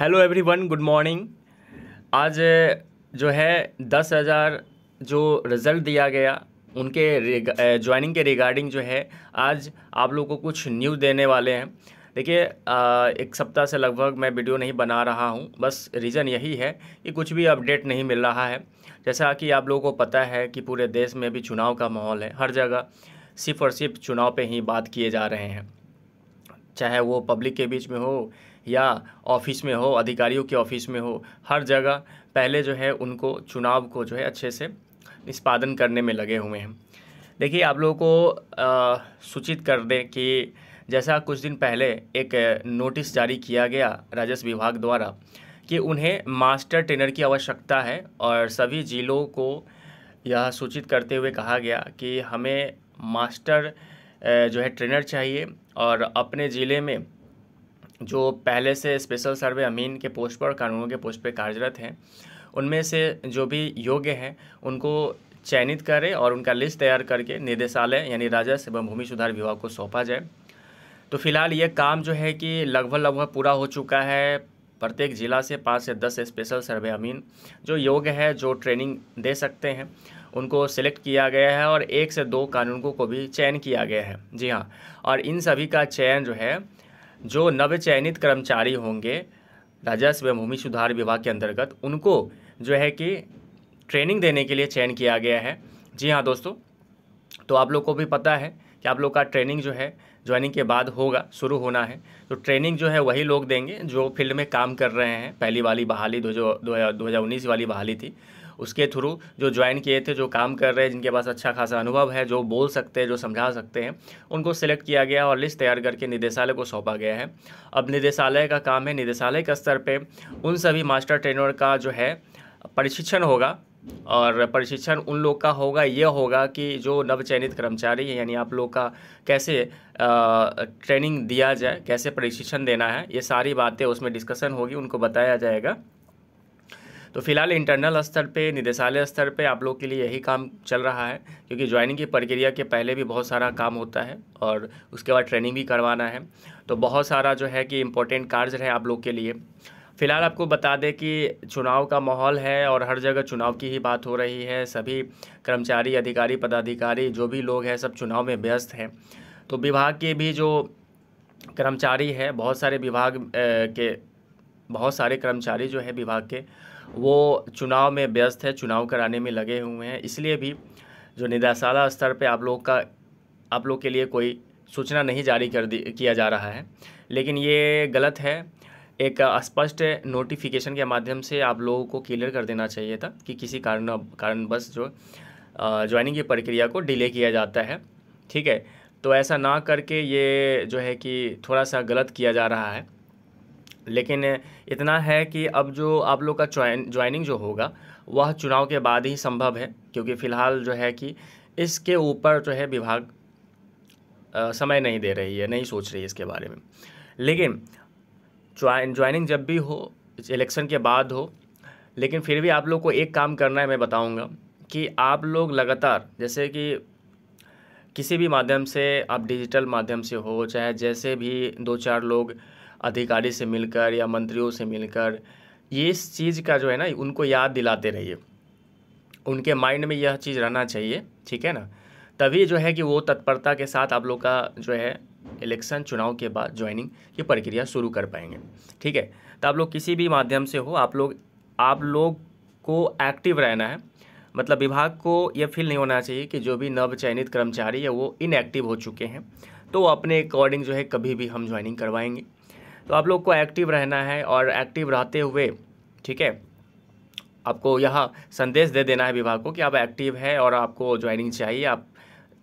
hello everyone good morning आज eh, जो है दस हज़ार जो रिज़ल्ट दिया गया उनके ज्वाइनिंग eh, के रिगार्डिंग जो है आज आप लोगों को कुछ न्यूज़ देने वाले हैं देखिए eh, एक सप्ताह से लगभग मैं वीडियो नहीं बना रहा हूँ बस रीज़न यही है कि कुछ भी अपडेट नहीं मिल रहा है जैसा कि आप लोगों को पता है कि पूरे देश में भी चुनाव का माहौल है हर जगह सिर्फ और सिर्फ चुनाव पर ही बात किए जा रहे हैं चाहे वो पब्लिक के बीच में हो या ऑफिस में हो अधिकारियों के ऑफिस में हो हर जगह पहले जो है उनको चुनाव को जो है अच्छे से निष्पादन करने में लगे हुए हैं देखिए आप लोगों को सूचित कर दें कि जैसा कुछ दिन पहले एक नोटिस जारी किया गया राजस्व विभाग द्वारा कि उन्हें मास्टर ट्रेनर की आवश्यकता है और सभी जिलों को यह सूचित करते हुए कहा गया कि हमें मास्टर जो है ट्रेनर चाहिए और अपने ज़िले में जो पहले से स्पेशल सर्वे अमीन के पोस्ट पर और कानूनों के पोस्ट पर कार्यरत हैं उनमें से जो भी योग्य हैं उनको चयनित करें और उनका लिस्ट तैयार करके निदेशालय यानी राजस्व एवं भूमि सुधार विभाग को सौंपा जाए तो फिलहाल ये काम जो है कि लगभग लगभग पूरा हो चुका है प्रत्येक ज़िला से पाँच से दस स्पेशल सर्वे अमीन जो योग्य है जो ट्रेनिंग दे सकते हैं उनको सिलेक्ट किया गया है और एक से दो कानूनों को भी चयन किया गया है जी हाँ और इन सभी का चयन जो है जो नवचयनित कर्मचारी होंगे राजस्व एवं भूमि सुधार विभाग के अंतर्गत उनको जो है कि ट्रेनिंग देने के लिए चयन किया गया है जी हाँ दोस्तों तो आप लोग को भी पता है कि आप लोग का ट्रेनिंग जो है ज्वाइनिंग के बाद होगा शुरू होना है तो ट्रेनिंग जो है वही लोग देंगे जो फील्ड में काम कर रहे हैं पहली वाली बहाली दो जो दो, उन्नीस वाली बहाली थी उसके थ्रू जो ज्वाइन किए थे जो काम कर रहे हैं जिनके पास अच्छा खासा अनुभव है जो बोल सकते हैं जो समझा सकते हैं उनको सिलेक्ट किया गया और लिस्ट तैयार करके निदेशालय को सौंपा गया है अब निदेशालय का काम है निदेशालय के स्तर पर उन सभी मास्टर ट्रेनर का जो है प्रशिक्षण होगा और प्रशिक्षण उन लोग का होगा ये होगा कि जो नवचयनित कर्मचारी है यानी आप लोग का कैसे ट्रेनिंग दिया जाए कैसे प्रशिक्षण देना है ये सारी बातें उसमें डिस्कशन होगी उनको बताया जाएगा तो फिलहाल इंटरनल स्तर पे निदेशालय स्तर पे आप लोग के लिए यही काम चल रहा है क्योंकि ज्वाइनिंग की प्रक्रिया के पहले भी बहुत सारा काम होता है और उसके बाद ट्रेनिंग भी करवाना है तो बहुत सारा जो है कि इम्पोर्टेंट कार्य है आप लोग के लिए फिलहाल आपको बता दें कि चुनाव का माहौल है और हर जगह चुनाव की ही बात हो रही है सभी कर्मचारी अधिकारी पदाधिकारी जो भी लोग हैं सब चुनाव में व्यस्त हैं तो विभाग के भी जो कर्मचारी है बहुत सारे विभाग के बहुत सारे कर्मचारी जो है विभाग के वो चुनाव में व्यस्त है चुनाव कराने में लगे हुए हैं इसलिए भी जो निदेशालय स्तर पर आप लोग का आप लोग के लिए कोई सूचना नहीं जारी कर दी किया जा रहा है लेकिन ये गलत है एक स्पष्ट नोटिफिकेशन के माध्यम से आप लोगों को क्लियर कर देना चाहिए था कि किसी कारण कारणबस जो ज्वाइनिंग की प्रक्रिया को डिले किया जाता है ठीक है तो ऐसा ना करके ये जो है कि थोड़ा सा गलत किया जा रहा है लेकिन इतना है कि अब जो आप लोग का ज्वाइनिंग जो होगा वह चुनाव के बाद ही संभव है क्योंकि फ़िलहाल जो है कि इसके ऊपर जो है विभाग समय नहीं दे रही है नहीं सोच रही है इसके बारे में लेकिन ज्वाइनिंग जब भी हो इलेक्शन के बाद हो लेकिन फिर भी आप लोग को एक काम करना है मैं बताऊंगा कि आप लोग लगातार जैसे कि किसी भी माध्यम से आप डिजिटल माध्यम से हो चाहे जैसे भी दो चार लोग अधिकारी से मिलकर या मंत्रियों से मिलकर ये इस चीज़ का जो है ना उनको याद दिलाते रहिए उनके माइंड में यह चीज़ रहना चाहिए ठीक है ना तभी जो है कि वो तत्परता के साथ आप लोग का जो है इलेक्शन चुनाव के बाद ज्वाइनिंग की प्रक्रिया शुरू कर पाएंगे ठीक है तो आप लोग किसी भी माध्यम से हो आप लोग आप लोग को एक्टिव रहना है मतलब विभाग को यह फील नहीं होना चाहिए कि जो भी नवचयनित कर्मचारी है वो इनएक्टिव हो चुके हैं तो अपने अकॉर्डिंग जो है कभी भी हम ज्वाइनिंग करवाएंगे तो आप लोग को एक्टिव रहना है और एक्टिव रहते हुए ठीक है आपको यह संदेश दे देना है विभाग को कि आप एक्टिव है और आपको ज्वाइनिंग चाहिए आप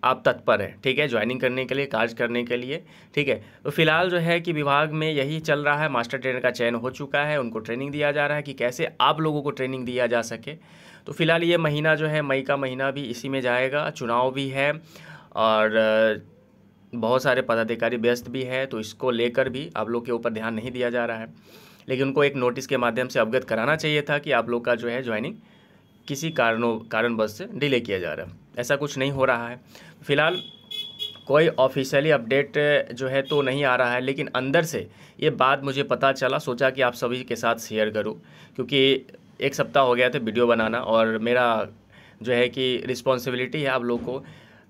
आप तत्पर हैं ठीक है ज्वाइनिंग करने के लिए कार्य करने के लिए ठीक है तो फिलहाल जो है कि विभाग में यही चल रहा है मास्टर ट्रेनर का चयन हो चुका है उनको ट्रेनिंग दिया जा रहा है कि कैसे आप लोगों को ट्रेनिंग दिया जा सके तो फिलहाल ये महीना जो है मई का महीना भी इसी में जाएगा चुनाव भी है और बहुत सारे पदाधिकारी व्यस्त भी हैं तो इसको लेकर भी आप लोग के ऊपर ध्यान नहीं दिया जा रहा है लेकिन उनको एक नोटिस के माध्यम से अवगत कराना चाहिए था कि आप लोग का जो है ज्वाइनिंग किसी कारणों कारणवश से डिले किया जा रहा है ऐसा कुछ नहीं हो रहा है फिलहाल कोई ऑफिशियली अपडेट जो है तो नहीं आ रहा है लेकिन अंदर से ये बात मुझे पता चला सोचा कि आप सभी के साथ शेयर करूँ क्योंकि एक सप्ताह हो गया था वीडियो बनाना और मेरा जो है कि रिस्पॉन्सिबिलिटी है आप लोग को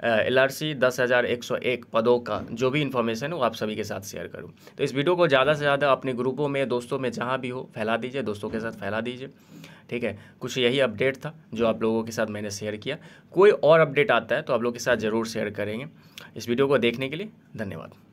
एल आर सी दस हज़ार एक सौ एक पदों का जो भी इन्फॉर्मेशन है वो आप सभी के साथ शेयर करूँ तो इस वीडियो को ज़्यादा से ज़्यादा अपने ग्रुपों में दोस्तों में जहाँ भी हो फैला दीजिए दोस्तों के साथ फैला दीजिए ठीक है कुछ यही अपडेट था जो आप लोगों के साथ मैंने शेयर किया कोई और अपडेट आता है तो आप लोग के साथ ज़रूर शेयर करेंगे इस वीडियो को देखने के लिए धन्यवाद